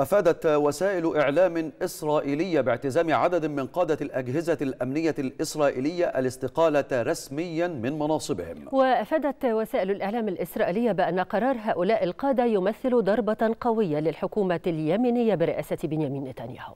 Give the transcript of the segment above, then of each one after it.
أفادت وسائل إعلام إسرائيلية باعتزام عدد من قادة الأجهزة الأمنية الإسرائيلية الاستقالة رسميا من مناصبهم وأفادت وسائل الإعلام الإسرائيلية بأن قرار هؤلاء القادة يمثل ضربة قوية للحكومة اليمنية برئاسة بنيامين نتنياهو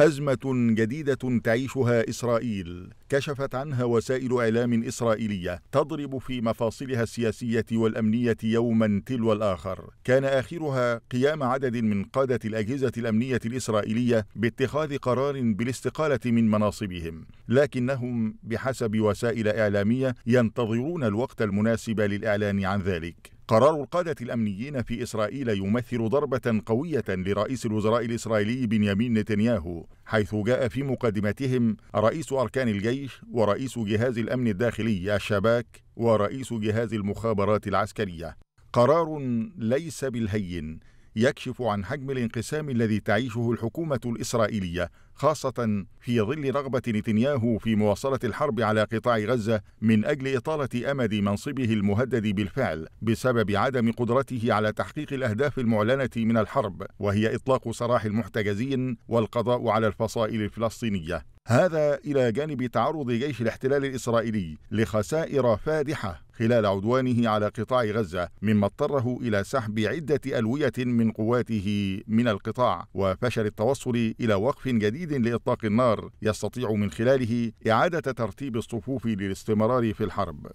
أزمة جديدة تعيشها إسرائيل كشفت عنها وسائل إعلام إسرائيلية تضرب في مفاصلها السياسية والأمنية يوما تلو الآخر كان آخرها قيام عدد من قادة الأجهزة الأمنية الإسرائيلية باتخاذ قرار بالاستقالة من مناصبهم لكنهم بحسب وسائل إعلامية ينتظرون الوقت المناسب للإعلان عن ذلك قرار القادة الأمنيين في إسرائيل يمثل ضربة قوية لرئيس الوزراء الإسرائيلي بنيامين نتنياهو حيث جاء في مقدمتهم رئيس أركان الجيش ورئيس جهاز الأمن الداخلي الشباك ورئيس جهاز المخابرات العسكرية قرار ليس بالهين يكشف عن حجم الانقسام الذي تعيشه الحكومة الإسرائيلية خاصة في ظل رغبة نتنياهو في مواصلة الحرب على قطاع غزة من أجل إطالة أمد منصبه المهدد بالفعل بسبب عدم قدرته على تحقيق الأهداف المعلنة من الحرب وهي إطلاق سراح المحتجزين والقضاء على الفصائل الفلسطينية هذا إلى جانب تعرض جيش الاحتلال الإسرائيلي لخسائر فادحة خلال عدوانه على قطاع غزة مما اضطره إلى سحب عدة ألوية من قواته من القطاع وفشل التوصل إلى وقف جديد لإطلاق النار يستطيع من خلاله إعادة ترتيب الصفوف للاستمرار في الحرب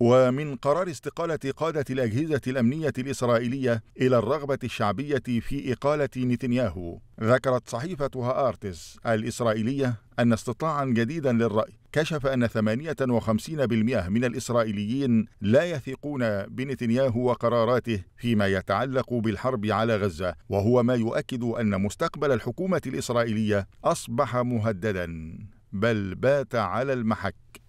ومن قرار استقالة قادة الأجهزة الأمنية الإسرائيلية إلى الرغبة الشعبية في إقالة نتنياهو ذكرت صحيفة هآرتس الإسرائيلية أن استطلاعا جديدا للرأي كشف أن 58% من الإسرائيليين لا يثقون بنتنياهو وقراراته فيما يتعلق بالحرب على غزة وهو ما يؤكد أن مستقبل الحكومة الإسرائيلية أصبح مهددا بل بات على المحك